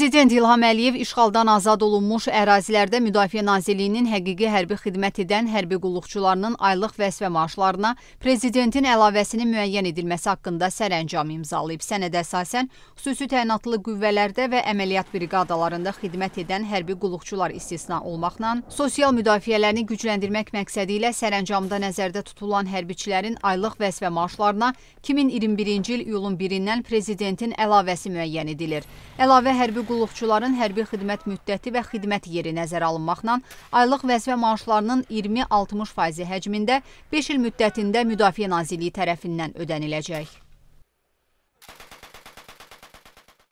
Prezident İlham Əliyev işğaldan azad olunmuş ərazilərdə Müdafiə Nazirliyinin həqiqi hərbi xidmət edən hərbi qulluqçularının aylıq vəsfə maaşlarına prezidentin əlavəsinin müəyyən edilməsi haqqında sərəncam imzalayıb. Sənədə əsasən xüsusi təyinatlı qüvvələrdə və əməliyyat briqadalarında xidmət edən hərbi qulluqçular istisna olmaqla sosial müdafiələrini gücləndirmək məqsədi ilə sərəncamda nəzərdə tutulan hərbiçilərin aylıq vəsfə maaşlarına 2021-ci il iyulun 1-dən prezidentin əlavəsi müəyyən edilir. Əlavə hərbi qulluqçuların hərbi xidmət müddəti və xidmət yeri nəzərə alınmaqla aylıq vəzifə maaşlarının 20-60% həcmində 5 il müddətində Müdafiə Nazirliyi tərəfindən ödəniləcək.